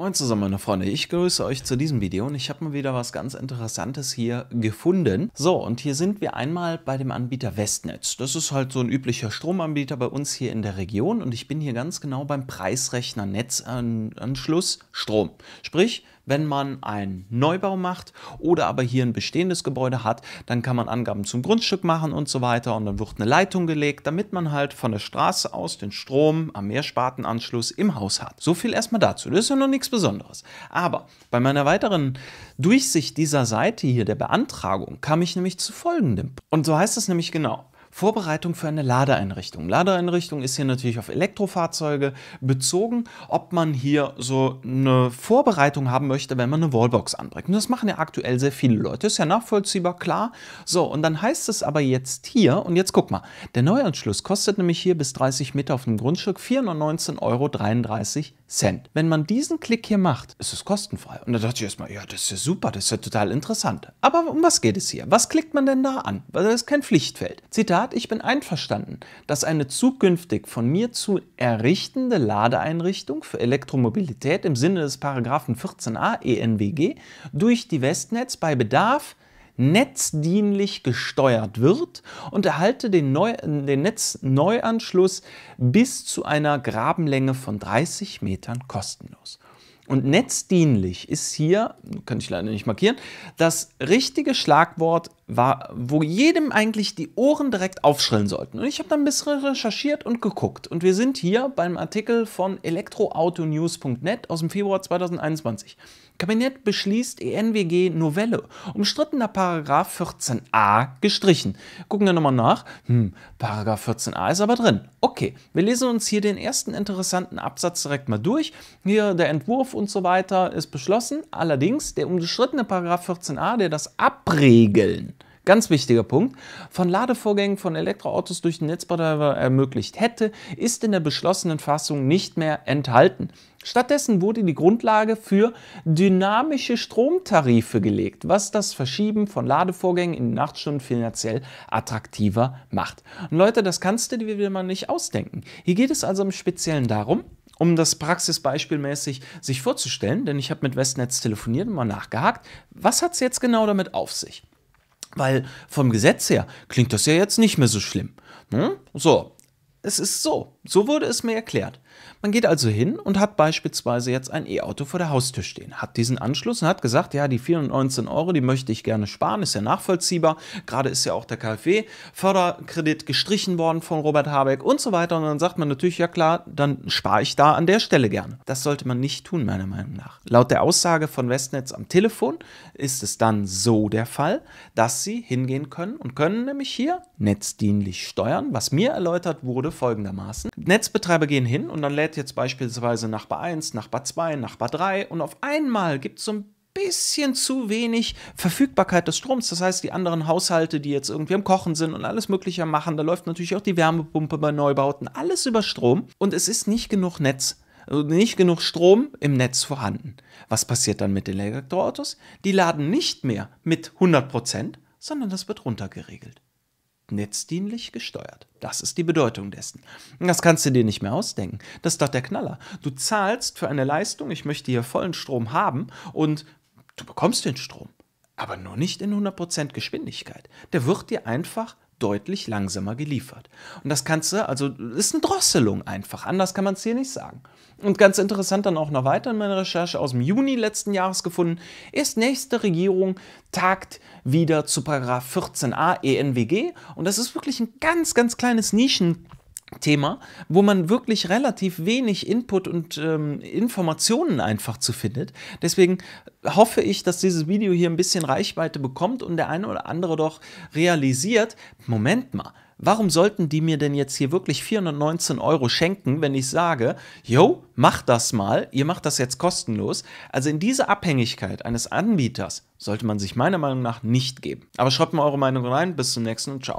Moin zusammen meine Freunde, ich grüße euch zu diesem Video und ich habe mal wieder was ganz interessantes hier gefunden. So und hier sind wir einmal bei dem Anbieter Westnetz. Das ist halt so ein üblicher Stromanbieter bei uns hier in der Region und ich bin hier ganz genau beim Preisrechner Netzanschluss Strom. Sprich, wenn man einen Neubau macht oder aber hier ein bestehendes Gebäude hat, dann kann man Angaben zum Grundstück machen und so weiter und dann wird eine Leitung gelegt, damit man halt von der Straße aus den Strom am Mehrspatenanschluss im Haus hat. So viel erstmal dazu. Das ist ja noch nichts Besonderes. Aber bei meiner weiteren Durchsicht dieser Seite hier der Beantragung kam ich nämlich zu folgendem. Und so heißt es nämlich genau. Vorbereitung für eine Ladeeinrichtung. Ladeeinrichtung ist hier natürlich auf Elektrofahrzeuge bezogen, ob man hier so eine Vorbereitung haben möchte, wenn man eine Wallbox anbringt. Und das machen ja aktuell sehr viele Leute. Ist ja nachvollziehbar, klar. So, und dann heißt es aber jetzt hier, und jetzt guck mal, der Neuanschluss kostet nämlich hier bis 30 Meter auf dem Grundstück 419,33 Euro Cent. Wenn man diesen Klick hier macht, ist es kostenfrei. Und da dachte ich erstmal, ja, das ist ja super, das ist ja total interessant. Aber um was geht es hier? Was klickt man denn da an? Weil das ist kein Pflichtfeld. Zitat, ich bin einverstanden, dass eine zukünftig von mir zu errichtende Ladeeinrichtung für Elektromobilität im Sinne des Paragraphen 14a ENWG durch die Westnetz bei Bedarf netzdienlich gesteuert wird und erhalte den, Neu den Netzneuanschluss bis zu einer Grabenlänge von 30 Metern kostenlos. Und netzdienlich ist hier, kann ich leider nicht markieren, das richtige Schlagwort, war, wo jedem eigentlich die Ohren direkt aufschrillen sollten. Und ich habe dann ein bisschen recherchiert und geguckt. Und wir sind hier beim Artikel von elektroautonews.net aus dem Februar 2021. Kabinett beschließt ENWG Novelle. Umstrittener Paragraph 14a gestrichen. Gucken wir nochmal nach. Hm, Paragraph 14a ist aber drin. Okay, wir lesen uns hier den ersten interessanten Absatz direkt mal durch. Hier der Entwurf und so weiter ist beschlossen. Allerdings der umstrittene Paragraph 14a, der das Abregeln ganz wichtiger Punkt, von Ladevorgängen von Elektroautos durch den Netzbetreiber ermöglicht hätte, ist in der beschlossenen Fassung nicht mehr enthalten. Stattdessen wurde die Grundlage für dynamische Stromtarife gelegt, was das Verschieben von Ladevorgängen in Nachtstunden finanziell attraktiver macht. Und Leute, das kannst du dir mal nicht ausdenken. Hier geht es also im Speziellen darum, um das praxisbeispielmäßig sich vorzustellen, denn ich habe mit Westnetz telefoniert und mal nachgehakt, was hat es jetzt genau damit auf sich? Weil vom Gesetz her klingt das ja jetzt nicht mehr so schlimm. Hm? So, es ist so. So wurde es mir erklärt. Man geht also hin und hat beispielsweise jetzt ein E-Auto vor der Haustür stehen, hat diesen Anschluss und hat gesagt, ja, die 419 Euro, die möchte ich gerne sparen, ist ja nachvollziehbar. Gerade ist ja auch der KfW-Förderkredit gestrichen worden von Robert Habeck und so weiter. Und dann sagt man natürlich, ja klar, dann spare ich da an der Stelle gerne. Das sollte man nicht tun, meiner Meinung nach. Laut der Aussage von Westnetz am Telefon ist es dann so der Fall, dass sie hingehen können und können nämlich hier netzdienlich steuern, was mir erläutert wurde folgendermaßen. Netzbetreiber gehen hin und dann lädt jetzt beispielsweise Nachbar 1, Nachbar 2, Nachbar 3 und auf einmal gibt es so ein bisschen zu wenig Verfügbarkeit des Stroms. Das heißt, die anderen Haushalte, die jetzt irgendwie am Kochen sind und alles Mögliche machen, da läuft natürlich auch die Wärmepumpe bei Neubauten, alles über Strom und es ist nicht genug Netz. Also nicht genug Strom im Netz vorhanden. Was passiert dann mit den Elektroautos? Die laden nicht mehr mit 100%, sondern das wird runtergeregelt netzdienlich gesteuert. Das ist die Bedeutung dessen. Das kannst du dir nicht mehr ausdenken. Das ist doch der Knaller. Du zahlst für eine Leistung, ich möchte hier vollen Strom haben und du bekommst den Strom, aber nur nicht in 100% Geschwindigkeit. Der wird dir einfach deutlich langsamer geliefert. Und das kannst du, also ist eine Drosselung einfach. Anders kann man es hier nicht sagen. Und ganz interessant dann auch noch weiter in meiner Recherche aus dem Juni letzten Jahres gefunden, ist nächste Regierung tagt wieder zu Paragraph 14a ENWG. Und das ist wirklich ein ganz, ganz kleines Nischen. Thema, wo man wirklich relativ wenig Input und ähm, Informationen einfach zu findet. Deswegen hoffe ich, dass dieses Video hier ein bisschen Reichweite bekommt und der eine oder andere doch realisiert, Moment mal, warum sollten die mir denn jetzt hier wirklich 419 Euro schenken, wenn ich sage, yo, macht das mal, ihr macht das jetzt kostenlos. Also in diese Abhängigkeit eines Anbieters sollte man sich meiner Meinung nach nicht geben. Aber schreibt mal eure Meinung rein, bis zum nächsten und ciao.